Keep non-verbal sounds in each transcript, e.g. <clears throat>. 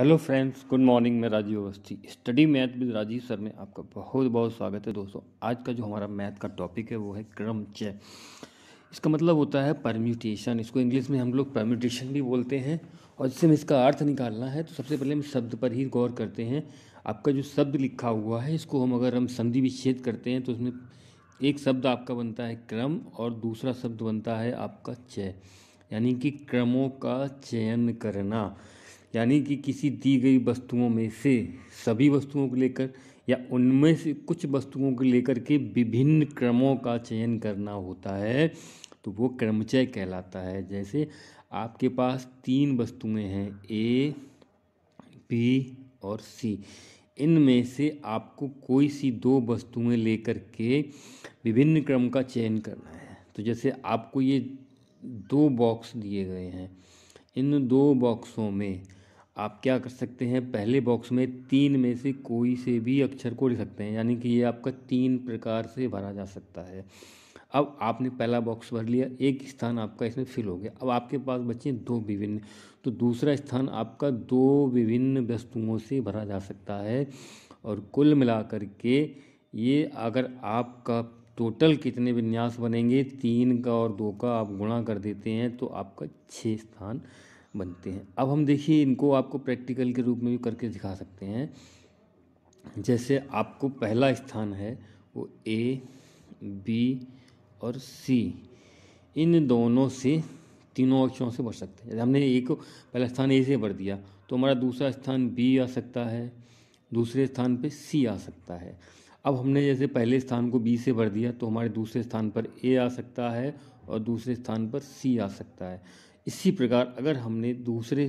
Hello friends good morning मैं Rajeev Awasthi study math with Rajeev sir में आपका बहुत बहुत स्वागत है दोस्तों आज का जो हमारा मैथ का टॉपिक है वो है क्रमचय इसका मतलब होता है परम्यूटेशन इसको इंग्लिश में हम लोग परम्यूटेशन भी बोलते हैं और जिससे हम इसका अर्थ निकालना है तो सबसे पहले हम शब्द पर ही गौर करते हैं आपका जो शब्द लिखा हुआ है इसको हम अगर हम संधि विच्छेद करते हैं तो उसमें एक शब्द आपका बनता है क्रम और दूसरा शब्द बनता है आपका चय यानी कि क्रमों का चयन करना यानी कि किसी दी गई वस्तुओं में से सभी वस्तुओं को लेकर या उनमें से कुछ वस्तुओं को लेकर के विभिन्न क्रमों का चयन करना होता है तो वो क्रमचय कहलाता है जैसे आपके पास तीन वस्तुएं हैं ए बी और सी इनमें से आपको कोई सी दो वस्तुएं लेकर के विभिन्न क्रम का चयन करना है तो जैसे आपको ये दो बॉक्स दिए गए हैं इन दो बॉक्सों में आप क्या कर सकते हैं पहले बॉक्स में तीन में से कोई से भी अक्षर को लिख सकते हैं यानी कि ये आपका तीन प्रकार से भरा जा सकता है अब आपने पहला बॉक्स भर लिया एक स्थान आपका इसमें फिल हो गया अब आपके पास बचे दो विभिन्न तो दूसरा स्थान आपका दो विभिन्न वस्तुओं से भरा जा सकता है और कुल मिलाकर के ये अगर आपका टोटल कितने विन्यास बनेंगे तीन का और दो का आप गुणा कर देते हैं तो आपका छः स्थान बनते हैं अब हम देखिए इनको आपको प्रैक्टिकल के रूप में भी करके दिखा सकते हैं जैसे आपको पहला स्थान है वो ए बी और सी इन दोनों से तीनों अक्षरों से बढ़ सकते हैं जैसे हमने एक पहला स्थान ए से बढ़ दिया तो हमारा दूसरा स्थान बी आ सकता है दूसरे स्थान पे सी आ सकता है अब हमने जैसे पहले स्थान को बी से भर दिया तो हमारे दूसरे स्थान पर ए आ सकता है और दूसरे स्थान पर सी आ सकता है इसी प्रकार अगर हमने दूसरे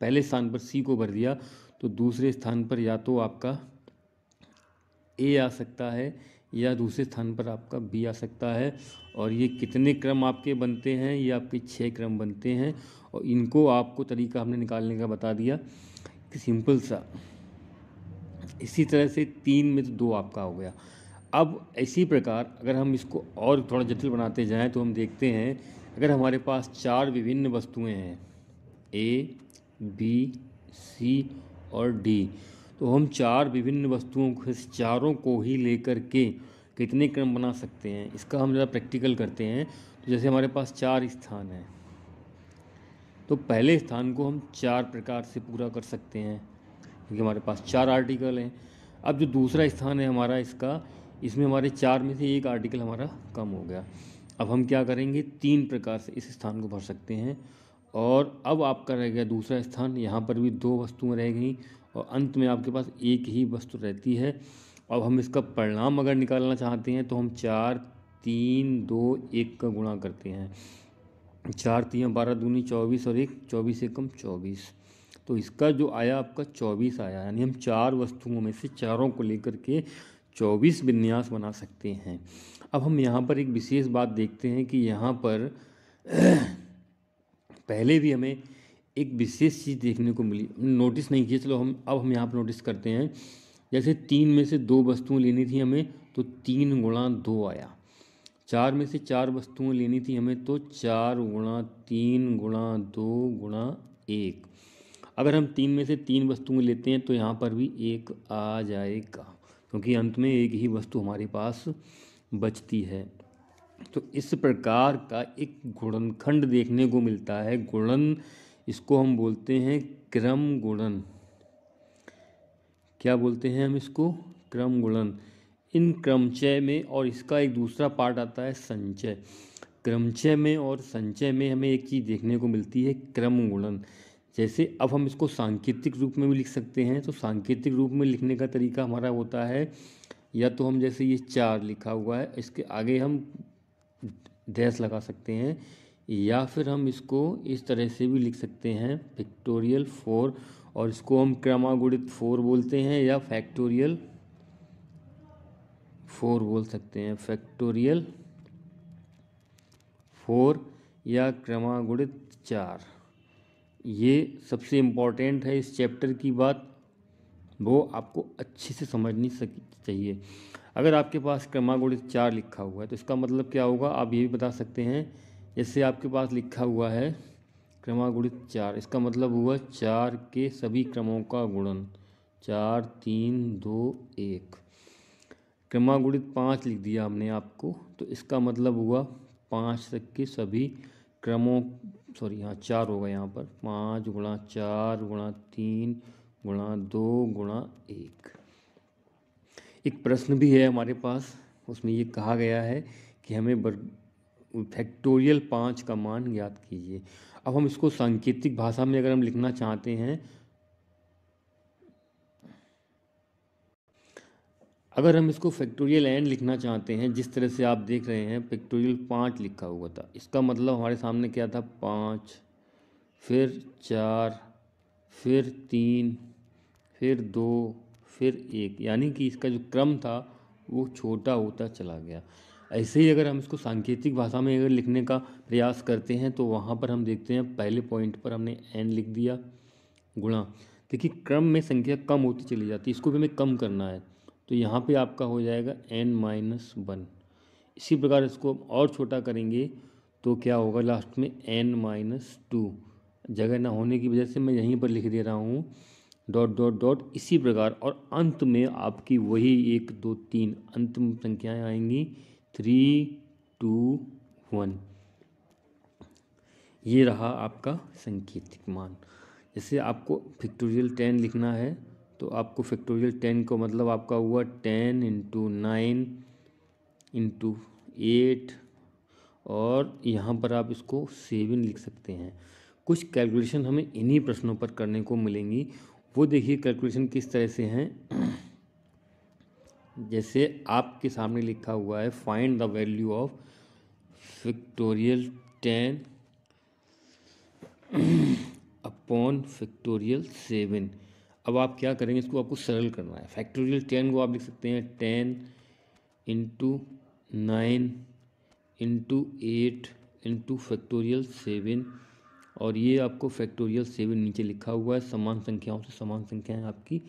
पहले स्थान पर सी को भर दिया तो दूसरे स्थान पर या तो आपका ए आ सकता है या दूसरे स्थान पर आपका बी आ सकता है और ये कितने क्रम आपके बनते हैं ये आपके छः क्रम बनते हैं और इनको आपको तरीका हमने निकालने का बता दिया कि सिंपल सा इसी तरह से तीन में तो दो आपका हो गया अब इसी प्रकार अगर हम इसको और थोड़ा जटिल बनाते जाएं तो हम देखते हैं अगर हमारे पास चार विभिन्न वस्तुएं हैं ए बी सी और डी तो हम चार विभिन्न वस्तुओं को चारों को ही लेकर के कितने क्रम बना सकते हैं इसका हम ज़रा प्रैक्टिकल करते हैं तो जैसे हमारे पास चार स्थान हैं तो पहले स्थान को हम चार प्रकार से पूरा कर सकते हैं क्योंकि हमारे पास चार आर्टिकल हैं अब जो दूसरा स्थान है हमारा इसका इसमें हमारे चार में से एक आर्टिकल हमारा कम हो गया अब हम क्या करेंगे तीन प्रकार से इस स्थान को भर सकते हैं और अब आपका रह गया दूसरा स्थान यहाँ पर भी दो वस्तुएं रह गई और अंत में आपके पास एक ही वस्तु रहती है अब हम इसका परिणाम अगर निकालना चाहते हैं तो हम चार तीन दो एक का गुणा करते हैं चार तीन बारह दूनी चौबीस और एक चौबीस एक कम चौबीस तो इसका जो आया आपका चौबीस आया यानी हम चार वस्तुओं में से चारों को लेकर के चौबीस विन्यास बना सकते हैं अब हम यहाँ पर एक विशेष बात देखते हैं कि यहाँ पर <clears throat> पहले भी हमें एक विशेष चीज़ देखने को मिली नोटिस नहीं किया चलो हम अब हम यहाँ पर नोटिस करते हैं जैसे तीन में से दो वस्तुएं लेनी थी हमें तो तीन गुणा दो आया चार में से चार वस्तुएं लेनी थी हमें तो चार गुणा तीन गुणा दो गुणा एक अगर हम तीन में से तीन वस्तुएं लेते हैं तो यहाँ पर भी एक आ जाएगा क्योंकि अंत में एक ही वस्तु हमारे पास बचती है तो इस प्रकार का एक गुणनखंड देखने को मिलता है गुणन इसको हम बोलते हैं क्रम गुणन क्या बोलते हैं हम इसको क्रम गुणन इन क्रमचय में और इसका एक दूसरा पार्ट आता है संचय क्रमचय में और संचय में हमें एक चीज़ देखने को मिलती है क्रम गुणन जैसे अब हम इसको सांकेतिक रूप में भी लिख सकते हैं तो सांकेतिक रूप में लिखने का तरीका हमारा होता है या तो हम जैसे ये चार लिखा हुआ है इसके आगे हम डैश लगा सकते हैं या फिर हम इसको इस तरह से भी लिख सकते हैं फैक्टोरियल फोर और इसको हम क्रमागुणित फोर बोलते हैं या फैक्टोरियल फोर बोल सकते हैं फैक्टोरियल फोर या क्रमागुणित चार ये सबसे इम्पॉर्टेंट है इस चैप्टर की बात वो आपको अच्छे से समझनी चाहिए अगर आपके पास क्रमागुणित चार लिखा हुआ है तो इसका मतलब क्या होगा आप ये भी बता सकते हैं जैसे आपके पास लिखा हुआ है क्रमागुणित चार इसका मतलब हुआ चार के सभी क्रमों का गुणन चार तीन दो एक क्रमागुणित पाँच लिख दिया हमने आपको तो इसका मतलब हुआ पाँच तक के सभी क्रमों सॉरी यहाँ चार होगा यहाँ पर पाँच गुणा चार गुणा तीन गुणा दो गुणा एक एक प्रश्न भी है हमारे पास उसमें ये कहा गया है कि हमें बर फैक्टोरियल पाँच का मान ज्ञात कीजिए अब हम इसको सांकेतिक भाषा में अगर हम लिखना चाहते हैं अगर हम इसको फैक्टोरियल एन लिखना चाहते हैं जिस तरह से आप देख रहे हैं फैक्टोरियल पाँच लिखा हुआ था इसका मतलब हमारे सामने क्या था पाँच फिर चार फिर तीन फिर दो फिर एक यानी कि इसका जो क्रम था वो छोटा होता चला गया ऐसे ही अगर हम इसको सांकेतिक भाषा में अगर लिखने का प्रयास करते हैं तो वहाँ पर हम देखते हैं पहले पॉइंट पर हमने एन लिख दिया गुणा देखिए क्रम में संख्या कम होती चली जाती है इसको भी हमें कम करना है तो यहाँ पे आपका हो जाएगा एन माइनस वन इसी प्रकार इसको और छोटा करेंगे तो क्या होगा लास्ट में एन माइनस टू जगह ना होने की वजह से मैं यहीं पर लिख दे रहा हूँ डॉट डॉट डॉट इसी प्रकार और अंत में आपकी वही एक दो तीन अंतिम संख्याएं आएंगी थ्री टू वन ये रहा आपका संकेतिक मान जैसे आपको फैक्टोरियल टेन लिखना है तो आपको फैक्टोरियल टेन को मतलब आपका हुआ ten into nine into eight और यहाँ पर आप इसको सेवन लिख सकते हैं कुछ कैलकुलेशन हमें इन्हीं प्रश्नों पर करने को मिलेंगी वो देखिए कैलकुलेशन किस तरह से हैं जैसे आपके सामने लिखा हुआ है find the value of factorial ten upon factorial seven अब आप क्या करेंगे इसको आपको सरल करना है फैक्टोरियल टेन को आप लिख सकते हैं ten into nine into eight into factorial seven और ये आपको फैक्टोरियल सेवन नीचे लिखा हुआ है समान संख्याओं से समान संख्याएं आपकी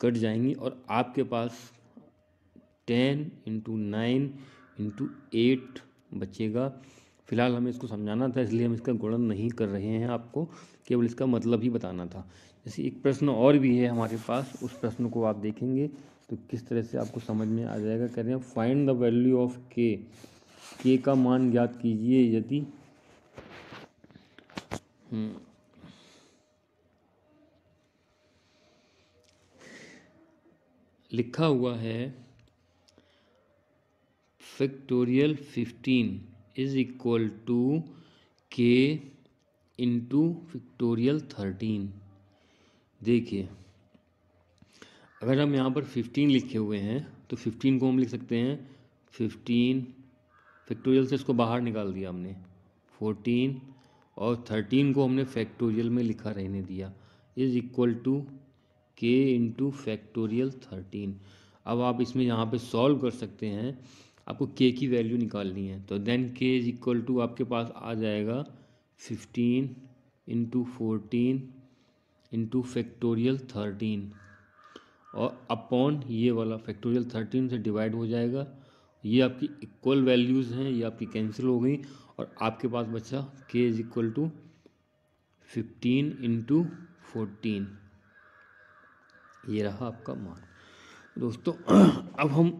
कट जाएंगी और आपके पास ten into nine into eight बचेगा फिलहाल हमें इसको समझाना था इसलिए हम इसका गुणन नहीं कर रहे हैं आपको केवल इसका मतलब ही बताना था जैसे एक प्रश्न और भी है हमारे पास उस प्रश्न को आप देखेंगे तो किस तरह से आपको समझ में आ जाएगा कह रहे हैं फाइंड द वैल्यू ऑफ के के का मान ज्ञात कीजिए यदि हम्म। लिखा हुआ है factorial fifteen is equal to k into factorial thirteen देखिए अगर हम यहाँ पर फिफ्टीन लिखे हुए हैं तो फिफ्टीन को हम लिख सकते हैं फिफ्टीन फैक्टोरियल से इसको बाहर निकाल दिया हमने फोर्टीन और थर्टीन को हमने फैक्टोरियल में लिखा रहने दिया is equal to k into factorial thirteen अब आप इसमें यहाँ पे सॉल्व कर सकते हैं आपको के की वैल्यू निकालनी है तो देन के इज इक्वल टू आपके पास आ जाएगा fifteen into fourteen into factorial thirteen और अपॉन ये वाला फैक्टोरियल थर्टीन से डिवाइड हो जाएगा ये आपकी इक्वल वैल्यूज़ हैं ये आपकी कैंसिल हो गई और आपके पास बचा k is equal to fifteen into fourteen ये रहा आपका मान दोस्तों अब हम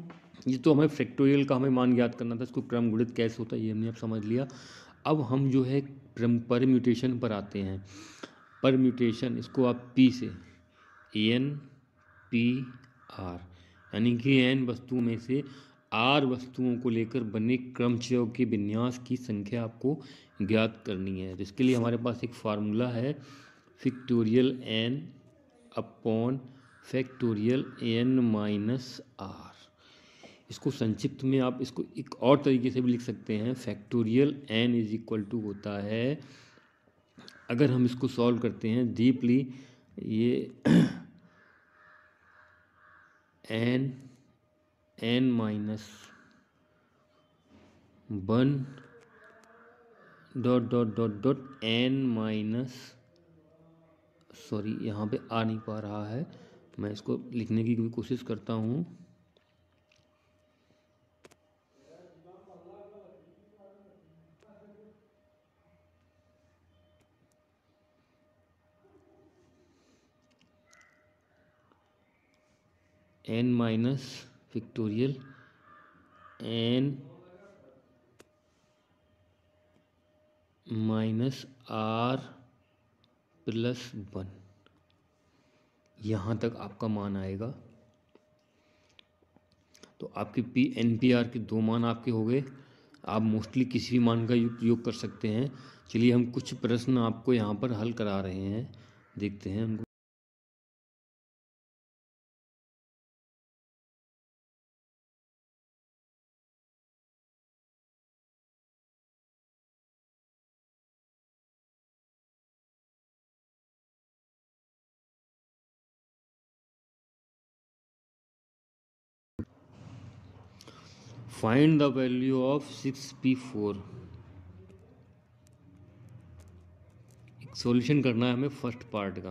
ये तो हमें फैक्टोरियल का हमें मान याद करना था इसको क्रम गुणित कैसे होता है ये हमने अब समझ लिया अब हम जो है परम्यूटेशन पर आते हैं परम्यूटेशन इसको आप पी से एन पी आर यानी कि एन वस्तु में से आर वस्तुओं को लेकर बने क्रमचयों के विन्यास की संख्या आपको ज्ञात करनी है तो इसके लिए हमारे पास एक फार्मूला है factorial n upon factorial n minus r इसको संक्षिप्त में आप इसको एक और तरीके से भी लिख सकते हैं factorial n is equal to होता है अगर हम इसको सॉल्व करते हैं डीपली ये <clears throat> n n minus one dot dot dot dot n minus sorry यहाँ पे आ नहीं पा रहा है मैं इसको लिखने की कोशिश करता हूँ n minus factorial n minus r plus one यहाँ तक आपका मान आएगा तो आपके पी एन पी आर के दो मान आपके हो गए आप मोस्टली किसी भी मान का उपयोग कर सकते हैं चलिए हम कुछ प्रश्न आपको यहाँ पर हल करा रहे हैं देखते हैं हमको find the value of six P four एक सॉल्यूशन करना है हमें फर्स्ट पार्ट का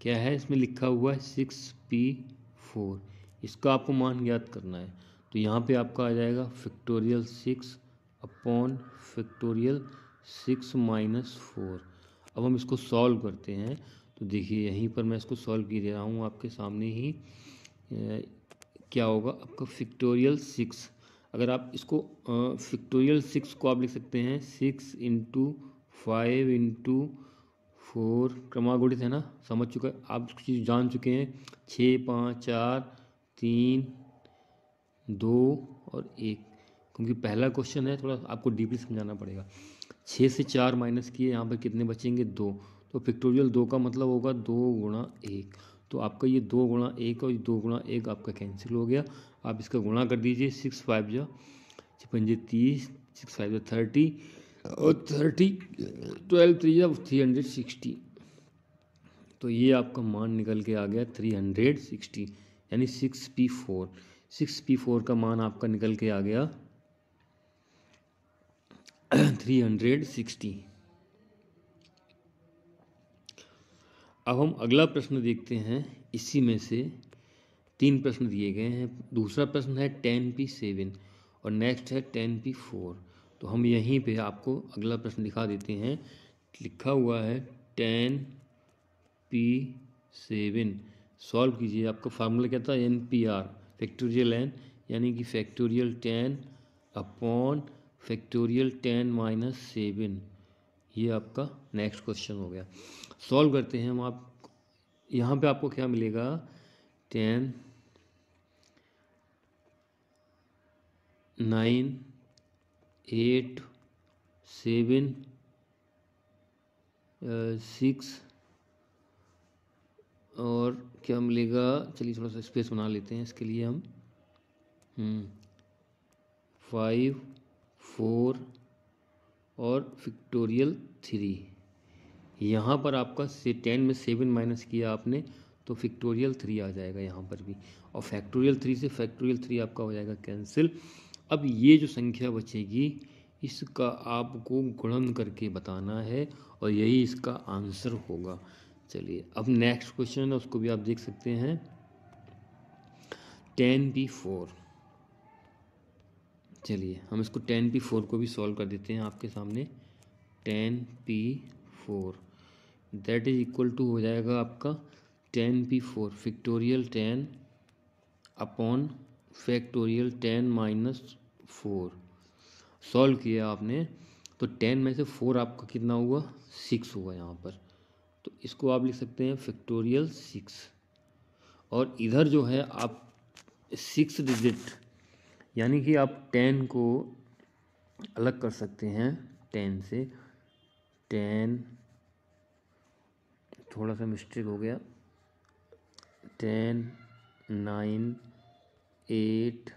क्या है इसमें लिखा हुआ है सिक्स पी फोर इसका आपको मान ज्ञात करना है तो यहाँ पे आपका आ जाएगा factorial six upon factorial six minus four अब हम इसको सॉल्व करते हैं तो देखिए यहीं पर मैं इसको सॉल्व की दे रहा हूँ आपके सामने ही ए, क्या होगा आपका फैक्टोरियल सिक्स अगर आप इसको फिक्टोरियल सिक्स को आप लिख सकते हैं six into five into four क्रमागुणित है ना समझ चुका है आप कुछ चीज़ जान चुके हैं छः पाँच चार तीन दो और एक क्योंकि पहला क्वेश्चन है थोड़ा आपको डीपली समझाना पड़ेगा छः से चार माइनस किए यहाँ पर कितने बचेंगे दो तो फिक्टोरियल दो का मतलब होगा दो गुणा एक तो आपका ये दो गुणा एक और दो गुणा एक आपका कैंसिल हो गया आप इसका गुणा कर दीजिए सिक्स फाइव जो छपंजे तीस सिक्स फाइव जो थर्टी और थर्टी ट्वेल्व थ्री जो थ्री हंड्रेड सिक्सटी तो ये आपका मान निकल के आ गया थ्री हंड्रेड सिक्सटी यानी six P four six P four का मान आपका निकल के आ गया थ्री हंड्रेड सिक्सटी अब हम अगला प्रश्न देखते हैं इसी में से तीन प्रश्न दिए गए हैं दूसरा प्रश्न है टेन पी सेवन और नेक्स्ट है टेन पी फोर तो हम यहीं पे आपको अगला प्रश्न दिखा देते हैं लिखा हुआ है टेन पी सेवन सॉल्व कीजिए आपका फार्मूला क्या था n P r factorial n यानी कि factorial ten upon factorial ten minus seven ये आपका नेक्स्ट क्वेश्चन हो गया सॉल्व करते हैं हम आप यहाँ पे आपको क्या मिलेगा ten nine eight seven six और क्या मिलेगा चलिए थोड़ा सा स्पेस बना लेते हैं इसके लिए हम हम्म, फाइव फोर और फिक्टोरियल थ्री यहाँ पर आपका से टेन में सेवन माइनस किया आपने तो फैक्टोरियल थ्री आ जाएगा यहाँ पर भी और फैक्टोरियल थ्री से फैक्टोरियल थ्री आपका हो जाएगा कैंसिल अब ये जो संख्या बचेगी इसका आपको गुणन करके बताना है और यही इसका आंसर होगा चलिए अब नेक्स्ट क्वेश्चन है उसको भी आप देख सकते हैं टेन पी फोर चलिए हम इसको टेन पी फोर को भी सॉल्व कर देते हैं आपके सामने ten P four that is equal to हो जाएगा आपका ten P four factorial ten upon factorial ten minus four solve किया आपने तो टेन में से फोर आपका कितना हुआ सिक्स हुआ यहाँ पर तो इसको आप लिख सकते हैं फैक्टोरियल सिक्स और इधर जो है आप सिक्स डिजिट यानी कि आप टेन को अलग कर सकते हैं टेन से टेन थोड़ा सा मिस्टेक हो गया टेन नाइन एट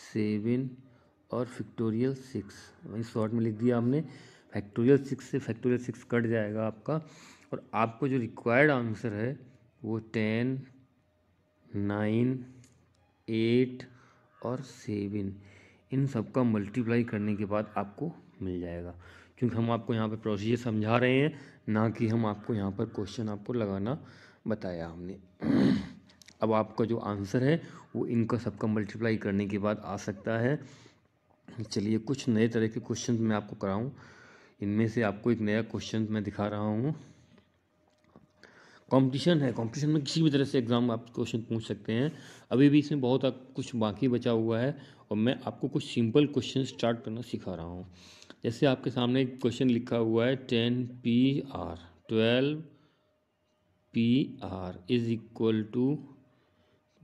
सेवन और फैक्टोरियल सिक्स वहीं शॉर्ट में लिख दिया हमने फैक्टोरियल सिक्स से फैक्टोरियल सिक्स कट जाएगा आपका और आपको जो रिक्वायर्ड आंसर है वो टेन नाइन एट और सेवन इन सब का मल्टीप्लाई करने के बाद आपको मिल जाएगा क्योंकि हम आपको यहाँ पे प्रोसीजर समझा रहे हैं ना कि हम आपको यहाँ पर क्वेश्चन आपको लगाना बताया हमने अब आपका जो आंसर है वो इनका सबका मल्टीप्लाई करने के बाद आ सकता है चलिए कुछ नए तरह के क्वेश्चन मैं आपको कराऊँ इनमें से आपको एक नया क्वेश्चन मैं दिखा रहा हूँ कंपटीशन है कंपटीशन में किसी भी तरह से एग्ज़ाम आप क्वेश्चन पूछ सकते हैं अभी भी इसमें बहुत कुछ बाकी बचा हुआ है और मैं आपको कुछ सिंपल क्वेश्चन स्टार्ट करना सिखा रहा हूँ जैसे आपके सामने एक क्वेश्चन लिखा हुआ है ten P r twelve P r is equal to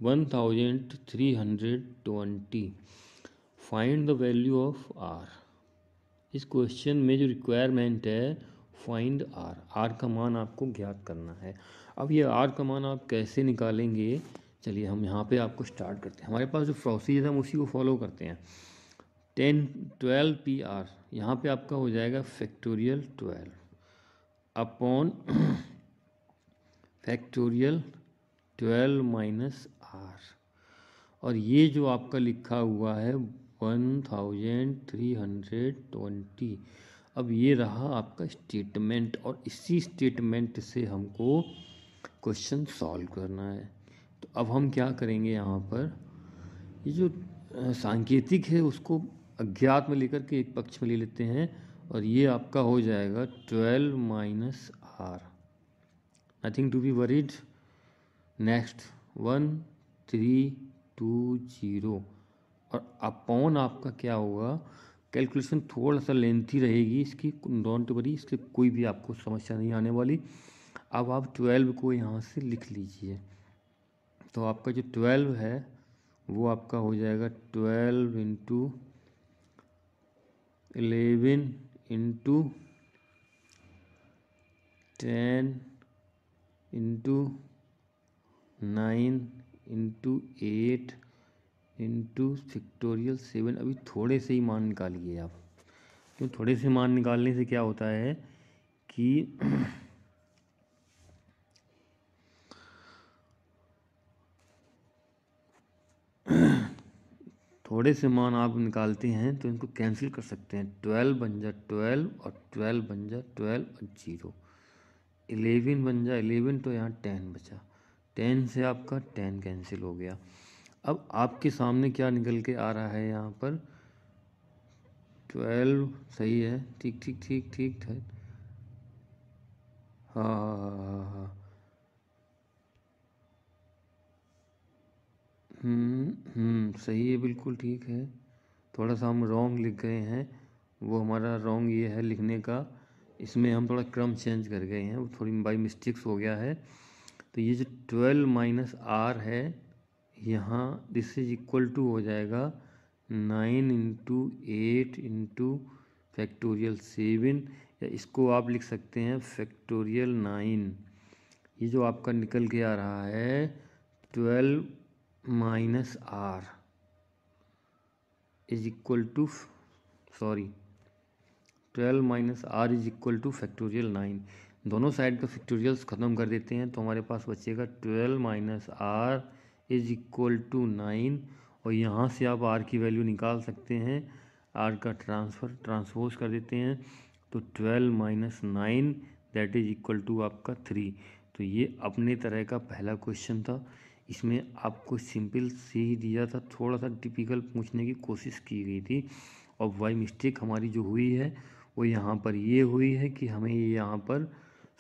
one thousand three hundred twenty find the value of r इस क्वेश्चन में जो रिक्वायरमेंट है फाइंड आर आर का मान आपको ज्ञात करना है अब ये आर का मान आप कैसे निकालेंगे चलिए हम यहाँ पे आपको स्टार्ट करते हैं हमारे पास जो प्रोसीज हम उसी को फॉलो करते हैं टेन ट्वेल्व पी आर यहाँ पे आपका हो जाएगा factorial twelve upon factorial twelve minus r और ये जो आपका लिखा हुआ है one thousand three hundred twenty अब ये रहा आपका स्टेटमेंट और इसी स्टेटमेंट से हमको क्वेश्चन सॉल्व करना है तो अब हम क्या करेंगे यहाँ पर ये जो सांकेतिक है उसको अज्ञात में लेकर के एक पक्ष में ले लेते हैं और ये आपका हो जाएगा twelve minus r nothing to be worried next one three two zero और अपॉन आपका क्या होगा कैलकुलेशन थोड़ा सा लेंथी रहेगी इसकी डॉन्ट वरी इसके कोई भी आपको समस्या नहीं आने वाली अब आप ट्वेल्व को यहाँ से लिख लीजिए तो आपका जो ट्वेल्व है वो आपका हो जाएगा twelve into eleven into ten into nine into eight into factorial seven अभी थोड़े से ही मान निकालिए आप क्यों थोड़े से मान निकालने से क्या होता है कि बड़े से मान आप निकालते हैं तो इनको कैंसिल कर सकते हैं ट्वेल्व बन जा ट्वेल्व और ट्वेल्व बन जा ट्वेल्व और जीरो इलेवन बन जा इलेवन तो यहाँ टेन बचा टेन से आपका टेन कैंसिल हो गया अब आपके सामने क्या निकल के आ रहा है यहाँ पर ट्वेल्व सही है ठीक ठीक ठीक ठीक हाँ हाँ हाँ हाँ हाँ हम्म, हम्म, सही है बिल्कुल ठीक है थोड़ा सा हम रॉन्ग लिख गए हैं वो हमारा रॉन्ग ये है लिखने का इसमें हम थोड़ा क्रम चेंज कर गए हैं वो थोड़ी बाई मिस्टेक्स हो गया है तो ये जो ट्वेल्व माइनस आर है यहाँ दिस इज इक्वल टू हो जाएगा nine into eight into factorial seven या इसको आप लिख सकते हैं फैक्टोरियल नाइन ये जो आपका निकल के आ रहा है twelve minus r is equal to sorry twelve minus r is equal to factorial nine दोनों साइड का फैक्टोरियल्स ख़त्म कर देते हैं तो हमारे पास बचेगा twelve minus r is equal to nine और यहाँ से आप आर की वैल्यू निकाल सकते हैं आर का ट्रांसफ़र ट्रांसपोज कर देते हैं तो twelve minus nine that is equal to आपका थ्री तो ये अपने तरह का पहला क्वेश्चन था इसमें आपको सिंपल से ही दिया था थोड़ा सा टिपिकल पूछने की कोशिश की गई थी और वाई मिस्टेक हमारी जो हुई है वो यहाँ पर ये हुई है कि हमें ये यहाँ पर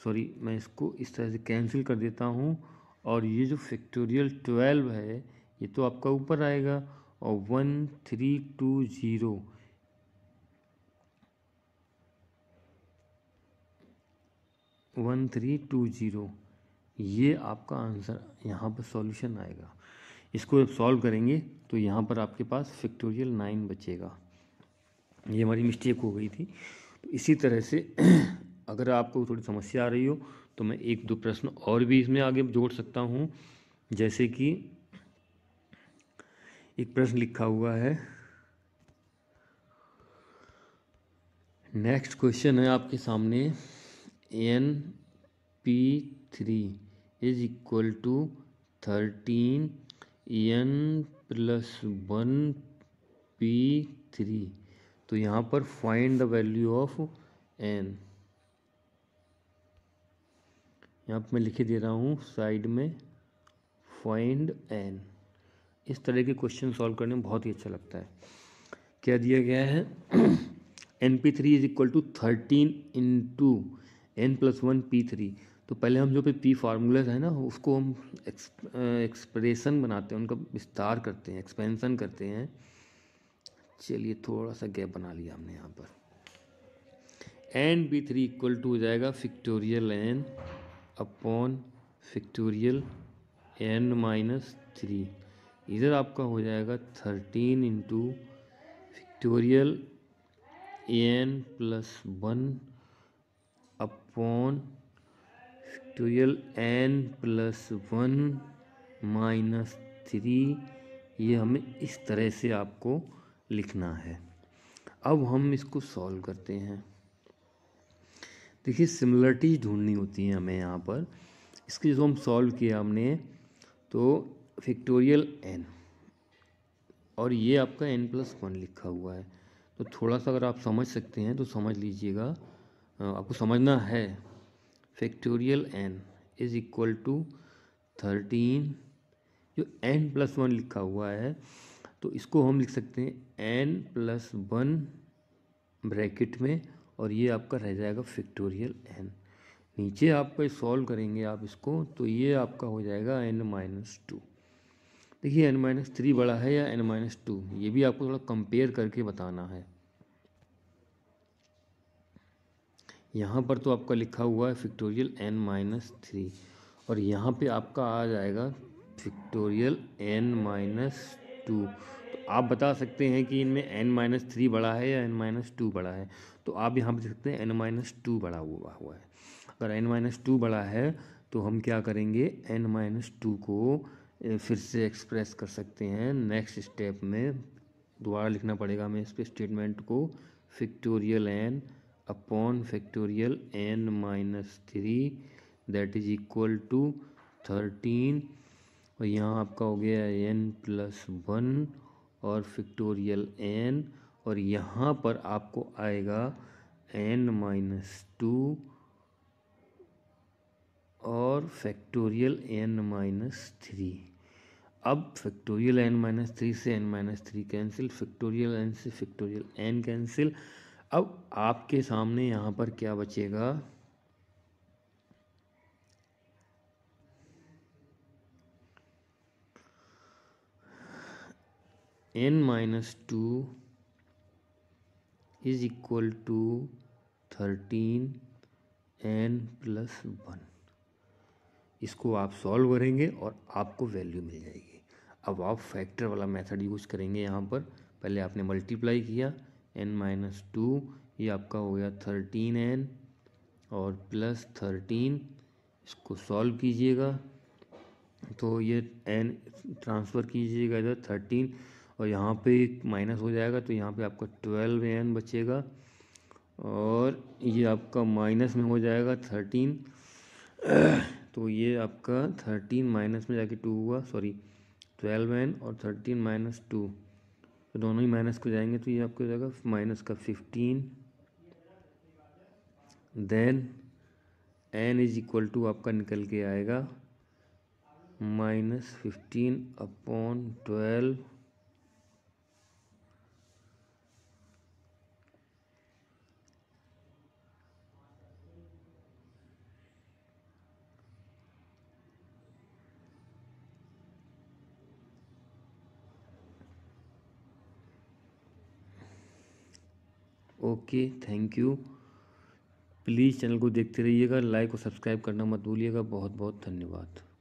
सॉरी मैं इसको इस तरह से कैंसिल कर देता हूँ और ये जो फैक्टोरियल ट्वेल्व है ये तो आपका ऊपर आएगा और one three two zero one three two zero ये आपका आंसर यहाँ पर सॉल्यूशन आएगा इसको जब सॉल्व करेंगे तो यहाँ पर आपके पास फैक्टोरियल नाइन बचेगा ये हमारी मिस्टेक हो गई थी तो इसी तरह से <clears throat> अगर आपको थोड़ी समस्या आ रही हो तो मैं एक दो प्रश्न और भी इसमें आगे जोड़ सकता हूँ जैसे कि एक प्रश्न लिखा हुआ है नेक्स्ट क्वेश्चन है आपके सामने n p three is equal to thirteen n plus one p three तो यहाँ पर find the value of n यहाँ पर मैं लिखे दे रहा हूँ साइड में फाइंड एन इस तरह के क्वेश्चन सॉल्व करने में बहुत ही अच्छा लगता है क्या दिया गया है n p three is equal to thirteen into n plus one p three तो पहले हम जो पी फार्मूलाज हैं ना उसको हम एक्सप्रेशन बनाते हैं उनका विस्तार करते हैं एक्सपेंसन करते हैं चलिए थोड़ा सा गैप बना लिया हमने यहाँ पर n b three equal to हो जाएगा factorial n upon factorial n minus three इधर आपका हो जाएगा thirteen into factorial n plus one upon twelve n plus one minus three ये हमें इस तरह से आपको लिखना है अब हम इसको सॉल्व करते हैं देखिए सिमिलरिटीज ढूंढनी होती है हमें यहाँ पर इसके जो हम सॉल्व किया हमने तो फैक्टोरियल एन और ये आपका एन प्लस वन लिखा हुआ है तो थोड़ा सा अगर आप समझ सकते हैं तो समझ लीजिएगा आपको समझना है factorial n is equal to thirteen जो एन प्लस वन लिखा हुआ है तो इसको हम लिख सकते हैं एन प्लस वन ब्रैकेट में और ये आपका रह जाएगा फैक्टोरियल एन नीचे आप कोई सॉल्व करेंगे आप इसको तो ये आपका हो जाएगा एन माइनस टू देखिए एन माइनस थ्री बड़ा है या एन माइनस टू ये भी आपको थोड़ा कंपेयर करके बताना है यहाँ पर तो आपका लिखा हुआ है फिक्टोरियल एन माइनस थ्री और यहाँ पे आपका आ जाएगा फिक्टोरियल एन माइनस टू तो आप बता सकते हैं कि इनमें एन माइनस थ्री बड़ा है या एन माइनस टू बड़ा है तो आप यहाँ पर देख सकते हैं एन माइनस टू बड़ा हुआ हुआ है अगर एन माइनस टू बड़ा है तो हम क्या करेंगे एन माइनस टू को फिर से एक्सप्रेस कर सकते हैं नेक्स्ट स्टेप में दोबारा लिखना पड़ेगा हमें इस पर स्टेटमेंट को factorial n upon factorial n minus three that is equal to thirteen और यहाँ आपका हो गया एन प्लस वन और फैक्टोरियल एन और यहाँ पर आपको आएगा एन माइनस टू और फैक्टोरियल एन माइनस थ्री अब फैक्टोरियल एन माइनस थ्री से n minus three cancel factorial n से फैक्टोरियल एन कैंसिल अब आपके सामने यहाँ पर क्या बचेगा n minus two is equal to thirteen n plus one इसको आप सॉल्व करेंगे और आपको वैल्यू मिल जाएगी अब आप फैक्टर वाला मेथड यूज़ करेंगे यहाँ पर पहले आपने मल्टीप्लाई किया एन माइनस टू ये आपका हो गया थर्टीन एन और प्लस थर्टीन इसको सॉल्व कीजिएगा तो ये एन ट्रांसफ़र कीजिएगा इधर थर्टीन और यहाँ पे माइनस हो जाएगा तो यहाँ पे आपका ट्वेल्व एन बचेगा और ये आपका माइनस में हो जाएगा थर्टीन तो ये आपका थर्टीन माइनस में जाके टू हुआ सॉरी ट्वेल्व एन और थर्टीन माइनस टू तो दोनों ही माइनस को जाएंगे तो ये आपको जाएगा माइनस का fifteen then n is equal to आपका निकल के आएगा minus fifteen upon twelve okay thank you please channel को देखते रहिएगा लाइक और सब्सक्राइब करना मत भूलिएगा बहुत बहुत धन्यवाद